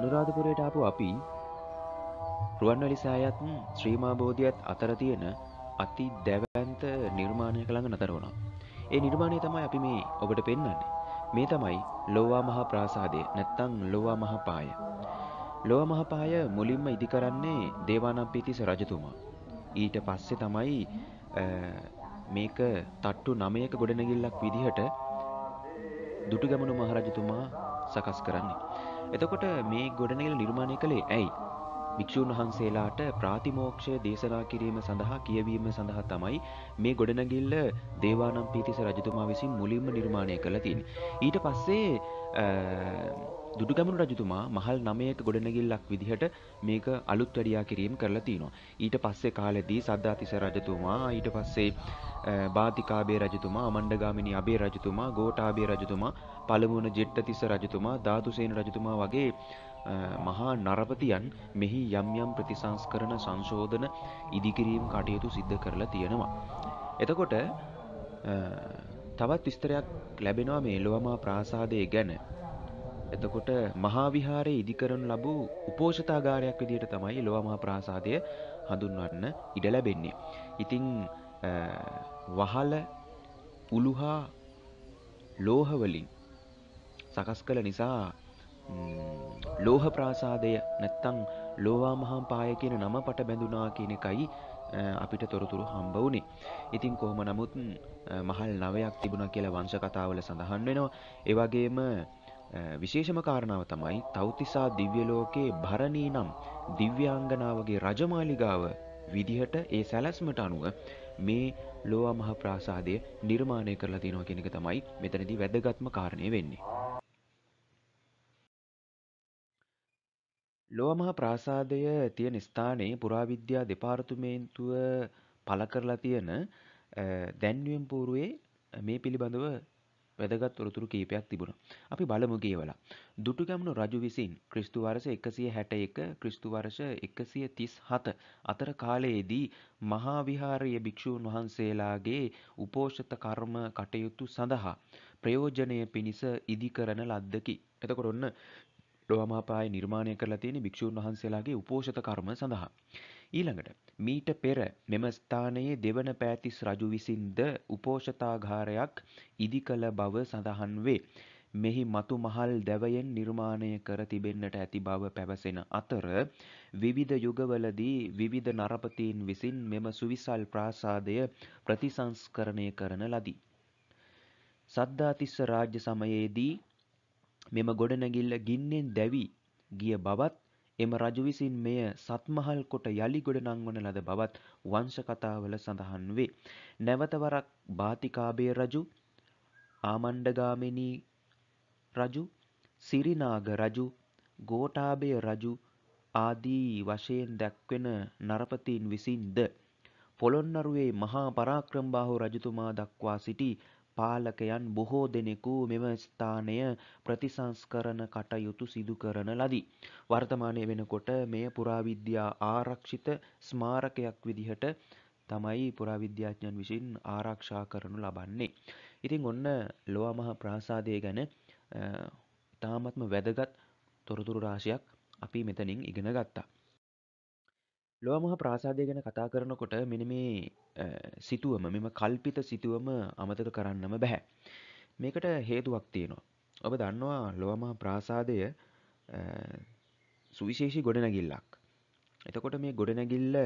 අනුරාධපුරයට ආපු අපි රුවන්වැලි සෑයත් ශ්‍රීමා බෝධියත් අතර තියෙන අති දැවැන්ත නිර්මාණයක ළඟ නතර වුණා. ඒ නිර්මාණය තමයි අපි මේ ඔබට පෙන්වන්නේ. මේ තමයි ලෝවා මහා ප්‍රාසාදය නැත්තම් ලෝවා මහා පාය. ලෝවා මහා පාය මුලින්ම ඉදි කරන්නේ දේවානම්පියතිස්ස රජතුමා. ඊට පස්සේ තමයි මේක තට්ටු 9ක ගොඩනැගිල්ලක් විදිහට දුටුගැමුණු මහරජතුමා සකස් කරන්නේ. එතකොට මේ ගොඩනැගිලි නිර්මාණය කළේ ඇයි? භික්ෂූන් වහන්සේලාට ප්‍රාතිමෝක්ෂය දේශනා කිරීම සඳහා කියවීම සඳහා තමයි මේ ගොඩනැගිල්ල දේවානම් පීතිස රජතුමා විසින් මුලින්ම නිර්මාණය කළ තින්. ඊට පස්සේ දුටුගැමුණු රජතුමා මහල් නමයක ගොඩනැගිල්ලක් විදිහට මේක අලුත් වැඩියා කිරීම කරලා තියෙනවා. ඊට පස්සේ කාලෙදී සද්ධාතිස්ස රජතුමා ඊට පස්සේ බාතිකාබේ රජතුමා අමණ්ඩගාමිනී අබේ රජතුමා ගෝඨාභය රජතුමා පළමුවන ජෙට්ටතිස්ස රජතුමා ධාතුසේන රජතුමා වගේ මහා නරපතියන් මෙහි යම් යම් ප්‍රතිසංස්කරණ සංශෝධන ඉදිකිරීම් කටයුතු සිද්ධ කරලා තියෙනවා. එතකොට තවත් විස්තරයක් ලැබෙනවා මේ ලොවමා ප්‍රාසාදය ගැන එතකොට මහා විහාරයේ ඉදිකරනු ලැබූ උපෝෂිතාගාරයක් විදිහට තමයි ලෝවා මහා ප්‍රාසාදය හඳුන්වන්න ඉඩ ලැබෙන්නේ. ඉතින් වහල උළුහා ලෝහ වලින් සකස් කළ නිසා ලෝහ ප්‍රාසාදය නැත්තම් ලෝවා මහා පාය කියන නම පට බැඳුනා කියන එකයි අපිට තොරතුරු හම්බ වුණේ. ඉතින් කොහොම නමුත් මහල් නවයක් තිබුණා කියලා වංශ කතාවල සඳහන් වෙනවා. ඒ වගේම විශේෂම කාරණාව තමයි තෞතිසා දිව්‍ය ලෝකේ භරණී නම් දිව්‍යාංගනාවගේ රජමාලිගාව විදිහට ඒ සැලැස්මට අනුව මේ ලෝවා මහ ප්‍රාසාදය නිර්මාණය කරලා තියෙනවා කියන එක තමයි මෙතනදී වැදගත්ම කාරණය වෙන්නේ. ලෝවා මහ ප්‍රාසාදය තියෙන ස්ථානයේ පුරාවිද්‍යා දෙපාර්තමේන්තුව පළ කරලා තියෙන දැන්වීම් පූර්වයේ මේ පිළිබඳව වැදගත් තොරතුරු කීපයක් තිබුණා. අපි බලමු ගේවලා. දුටුගැමුණු රජු විසින් ක්‍රිස්තු වර්ෂ 161 ක්‍රිස්තු වර්ෂ 137 අතර කාලයේදී මහා විහාරයේ භික්ෂූන් වහන්සේලාගේ උපෝෂිත කර්ම කටයුතු සඳහා ප්‍රයෝජනය පිණිස ඉදිකරන ලද්දකි. එතකොට ඔන්න ලෝවාමහාපාය නිර්මාණය කරලා තියෙන භික්ෂූන් වහන්සේලාගේ උපෝෂිත කර්ම සඳහා ඊළඟට මීට පෙර මෙම ස්ථානයේ දෙවන පෑතිස් රජු විසින්ද උපෝෂතාගාරයක් ඉදි කළ බව සඳහන් වේ. මෙහි මතු මහල් දැවයෙන් නිර්මාණය කර තිබෙන්නට ඇති බව පැවසෙන අතර විවිධ යුගවලදී විවිධ නරපතීන් විසින් මෙම සුවිසල් ප්‍රාසාදය ප්‍රතිසංස්කරණය කරන ලදී. සද්ධාතිස්ස රාජ්‍ය සමයේදී මෙම ගොඩනැගිල්ල ගින්නෙන් දැවී ගිය බවත් එම රජු විසින් මෙය සත්මහල් කොට යලි ගොඩ නංවන ලද බවත් වංශ කතාවල සඳහන් වේ. නැවත වරක් බාතිකාබේ රජු, ආමණ්ඩගාමිනී රජු, සිරිනාග රජු, ගෝඨාභය රජු ආදී වශයෙන් දැක්වෙන නරපතීන් විසින්ද පොළොන්නරුවේ මහා පරාක්‍රමබාහු රජතුමා දක්වා සිටි පාලකයන් බොහෝ දෙනෙකු මෙම ස්ථානය ප්‍රතිසංස්කරන කටයුතු සිදු කරන ලදී. වර්තමානය වෙනකොට මෙය පුරාවිද්‍යා ආරක්ෂිත ස්මාරකයක් විදිහට තමයි පුරාවිද්‍යාඥන් විසින් ආරක්ෂා කරනු ලබන්නේ. ඉතින් ඔන්න ලොවමහ ප්‍රාසාදය ගැන ඉතාමත්ම වැදගත් තොරතුරු රාශයක් අපි මෙතනින් ඉගෙන ගත්තා. ලොවමහ ප්‍රාසාදය ගැන කතා කරනකොට මෙන මේ සිතුවම මෙම කල්පිත සිතුවම අමතක කරන්නම බැහැ. මේකට හේතුවක් තියෙනවා. ඔබ දන්නවා ලොවමහ ප්‍රාසාදය සුවිශේෂි ගොඩනැගිල්ලක්. එතකොට මේ ගොඩනැගිල්ල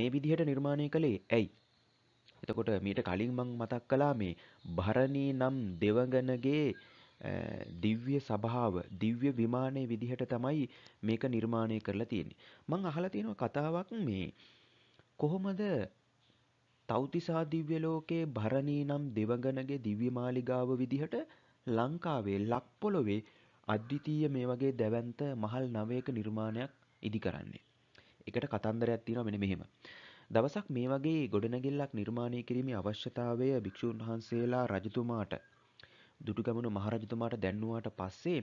මේ විදිහට නිර්මාණය කළේ ඇයි. එතකොට මීට කලින් මං මතක් කලා මේ භරණී නම් දෙවගනගේ දිව්‍ය සභාව දිව්‍ය විමානය විදිහට තමයි මේක නිර්මාණය කරලා තියෙන්නේ. මං අහලා තියෙනවා කතාවක් මේ කොහොමද තව්තිසා දිව්‍ය ලෝකයේ භරණී නම් දෙවඟනගේ දිව්‍ය මාලිගාව විදිහට ලංකාවේ ලක් පොළොවේ අද්විතීය මේ වගේ දැවැන්ත මහල් නවයක නිර්මාණයක් ඉදි කරන්නේ. එකට කතන්දරයක් තියෙනවා මෙන්න මෙහෙම. දවසක් මේ වගේ ගොඩනැගිල්ලක් නිර්මාණය කිරීමේ අවශ්‍යතාවය භික්ෂුන් වහන්සේලා රජතුමාට දුටුගැමුණු මහරජතුමාට දැන්නුවාට පස්සේ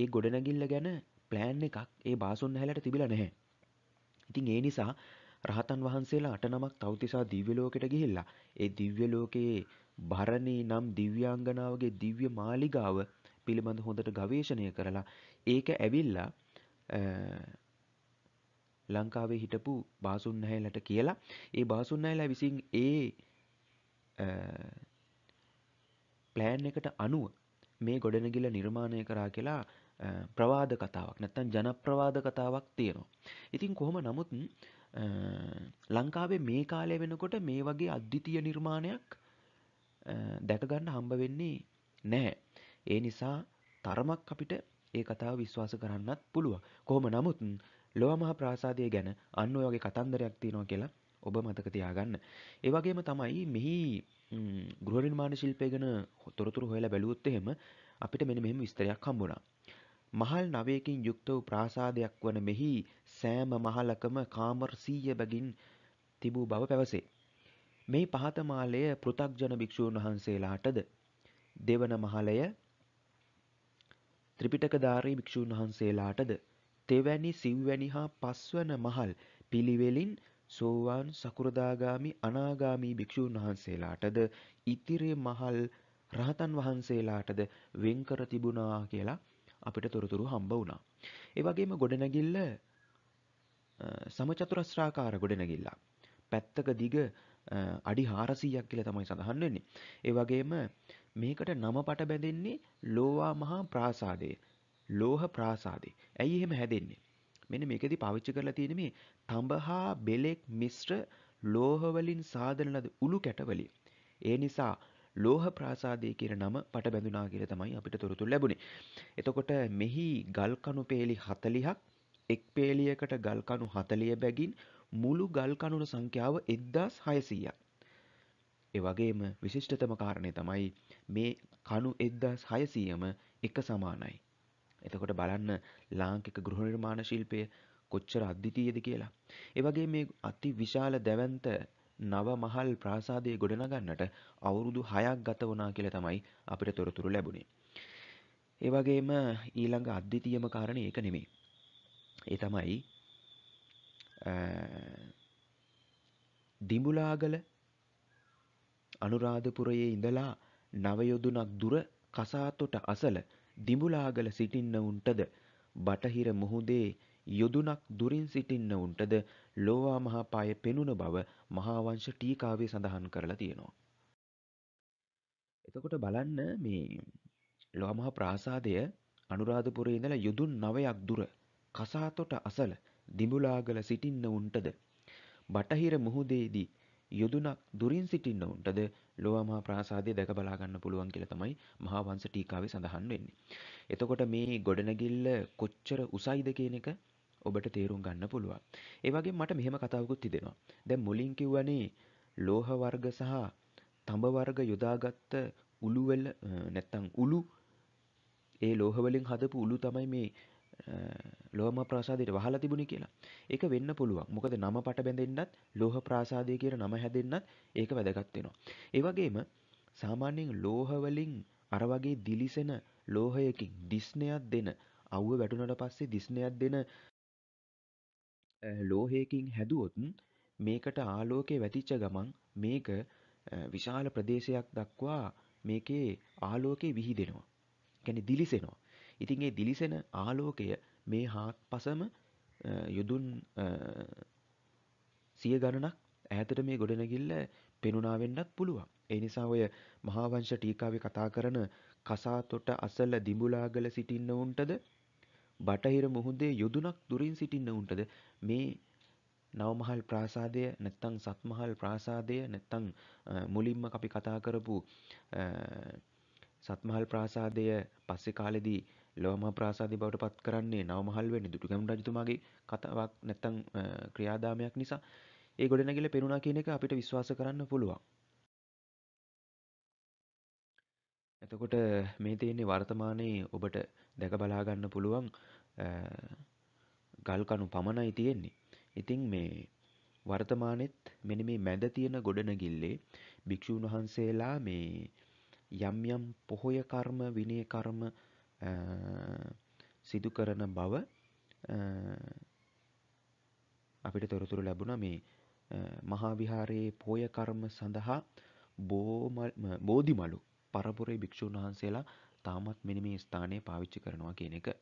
ඒ ගොඩනැගිල්ල ගැන ප්ලෑන් එකක් ඒ බාසුන් හැලට තිබිලා නැහැ. ඉතින් ඒ නිසා රහතන් වහන්සේලා අට නමක් තවතිසා දිව්‍ය ලෝකෙට ගිහිල්ලා ඒ දිව්‍ය ලෝකයේ භරණී නම් දිව්‍යාංගනාවගේ දිව්‍ය මාලිගාව පිළිබඳ හොඳට ගවේෂණය කරලා ඒක ඇවිල්ලා ලංකාවේ හිටපු බාසුන් නැහැලට කියලා ඒ බාසුන් නැහැලා විසින් ඒ ප්ලෑන් එකට අනුව මේ ගොඩනගිල නිර්මාණය කරා කියලා ප්‍රවාද කතාවක් නැත්තන් ජනප්‍රවාද කතාවක් තියෙනවා. ඉතින් කොහොම නමුත් ලංකාවේ මේ කාලය වෙනකොට මේ වගේ අද්විතිය නිර්මාණයක් දැකගන්න හම්බ වෙන්නේ නැහැ. ඒ නිසා තරමක් අපිට ඒ කතාව විශ්වාස කරන්නත් පුළුව. කොහොම නමුත් ලොවමහ ප්‍රාසාදය ගැන අන්න ඔයගේ කතන්දරයක් තියෙනවා කියලා ඔබ මතක තියාගන්න. ඒවගේම තමයි මෙහි ගෘහනිර්මාණ ශිල්පය ගැන තොරතුරු හොයලා බැලුවොත් එහෙම අපිට මෙන්න මෙහෙම විස්තරයක් හම්බුණා. මහල් නවයකින් යුක්ත වූ ප්‍රාසාදයක් වන මෙහි සෑම මහලකම කාමර් 100 බැගින් තිබූ බව පැවසේ. මේ පහත මාලය පෘථග්ජන භික්ෂූන් වහන්සේලාටද දෙවන මහලය ත්‍රිපිටකධාරී භික්ෂූන් වහන්සේලාටද තෙවැනි සිව්වැනි හා පස්වන මහල් පිළිවෙලින් සෝවාන් සකුරදාගාමි අනාගාමී භික්ෂූන් වහන්සේලාටද ඉතිරි මහල් රහතන් වහන්සේලාටද වෙන් කර තිබුණා කියලා අපිට තොරතුරු හම්බ වුණා. ඒ වගේම ගොඩනැගිල්ල සමචතුරස්‍රාකාර ගොඩනැගිල්ල. පැත්තක දිග අඩි 400ක් කියලා තමයි සඳහන් වෙන්නේ. ඒ වගේම මේකට නමපට බැඳෙන්නේ ලෝවා මහා ප්‍රාසාදය. ලෝහ ප්‍රාසාදය. ඇයි එහෙම හැදෙන්නේ? මෙන්න මේකෙදි පාවිච්චි කරලා තියෙන මේ තඹහා බෙලෙක් මිශ්‍ර ලෝහ වලින් සාදන ලද උළු කැටවලින්. ඒ නිසා ලෝහ ප්‍රාසාදය කියන නම පට බැඳුනා කියල තමයි අපිට තොරතුල් ලැබුණේ. එතකොට මෙහි ගල්කණු පේලි හතලිහක් එක් පේලියකට ගල්කණු හතලිය බැගින් මුළු ගල්කණුන සංඛ්‍යාව එද්දාස් හයසීයක්. එවගේම විශිෂ්ටතම කාරණය තමයි මේ කණු එද්දාස් හයසීයම එක සමානයි. එතකොට බලන්න ලාංකික ගෘහනිර්මාණ ශිල්පය කොච්චර අද්විතීයද කියලා. එවගේ මේ අති විශාල දැවන්ත නවමහල් ප්‍රාසාදය ගොඩනගන්නට අවුරුදු 6ක් ගත වුණා කියලා තමයි අපිට තොරතුරු ලැබුණේ. ඒ වගේම ඊළඟ අද්විතීයම කාරණේ ඒක නෙමෙයි. ඒ තමයි දිඹුලාගල අනුරාධපුරයේ ඉඳලා නවයොදුනක් දුර කසාතොට අසල දිඹුලාගල සිටින්නවුන්ටද බටහිර මුහුදේ යොදුනක් දුරින් සිටින්නවුන්ටද ලෝවා මහා පාය පෙනුන බව මහාවංශ ටීකාවේ සඳහන් කරලා තියෙනවා. එතකොට බලන්න මේ ලෝමහා ප්‍රාසාදය අනුරාධපුරේ ඉඳලා යොදුන් 9ක් දුර කසාතොට අසල දිඹුලාගල සිටින්න උන්ටද බටහිර මුහුදේදී යොදුනක් දුරින් සිටින්න උන්ටද ලෝමහා ප්‍රාසාදය දැක බලා ගන්න පුළුවන් කියලා තමයි මහා වංශ ටීකාවේ සඳහන් වෙන්නේ. එතකොට මේ ගොඩනැගිල්ල කොච්චර උසයිද කියන එක ඔබට තේරුම් ගන්න පුළුවන්. ඒ වගේ මට මෙහෙම කතාවකුත් තිබෙනවා. දැන් මුලින් කිව්වනේ ලෝහ වර්ග සහ තඹ වර්ග යොදාගත්ත උළු වල නැත්තම් උළු ඒ ලෝහ වලින් හදපු උළු තමයි මේ ලෝම ප්‍රාසාදයට වහලා තිබුණේ කියලා. ඒක වෙන්න පුළුවන්. මොකද නම පට බැඳෙන්නත් ලෝහ ප්‍රාසාදය කියන නම හැදෙන්නත් ඒක වැදගත් වෙනවා. ඒ වගේම සාමාන්‍යයෙන් ලෝහ වලින් අර වගේ දිලිසෙන ලෝහයකින් දිස්නයක් දෙන අවුව වැටුණට පස්සේ දිස්නයක් දෙන ලෝහයකින් හැදුවොත් මේකට ආලෝකය වැතිච්ච ගමන් මේක විශාල ප්‍රදේශයක් දක්වා මේකේ ආලෝකය විහිදෙනවා. කියන්නේ දිලිසෙනවා. ඉතින් ඒ දිලිසෙන ආලෝකය මේ හාත්පසම යොදුන් සිය ගණනක් ඈතට මේ ගොඩනැගිල්ල පෙනුණා වෙන්නත් පුළුවන්. ඒ නිසා ඔය මහාවංශ ටීකාවේ කතා කරන කසාතොට අසල දිඹුලාගල සිටින්න උන්ටද බටහිර මුහුදේ යොදුනක් දුරින් සිටින්නවුන්ටද මේ නවමහල් ප්‍රාසාදය නැත්තං සත්මහල් ප්‍රාසාදය නැත්තං මුලින්ම අපි කතා කරපු සත්මහල් ප්‍රාසාදය පස්සෙ කාලෙදී ලොවම ප්‍රාසාධි බවට පත් කරන්නේ නවමහල් වෙනි දුටුගැම් රජතුමාගේ කතාවක් නැත්තං ක්‍රියාදාමයක් නිසා ඒ ගොඩනැගිල පෙනුණා කියන එක අපිට විශ්වාස කරන්න පුළුවන් එතකොට මේ තියෙන්නේ වර්තමානයේ ඔබට දැක බලාගන්න පුළුවන් ගල් කණු පමණයි තියෙන්නේ. ඉතින් මේ වර්තමානෙත් මෙන්න මේ මැද තියෙන ගොඩනගිල්ලේ භික්ෂූන් වහන්සේලා මේ යම් යම් පොහොය කර්ම විනය කර්ම සිදු කරන බව අපිට තොරතුරු ලැබුණා මේ මහා විහාරයේ පොය කර්ම සඳහා බෝධිමලු පරපුරේ භික්ෂූන් වහන්සේලා තාමත් මෙන්න මේ ස්ථානය පාවිච්චි කරනවා කියන එක.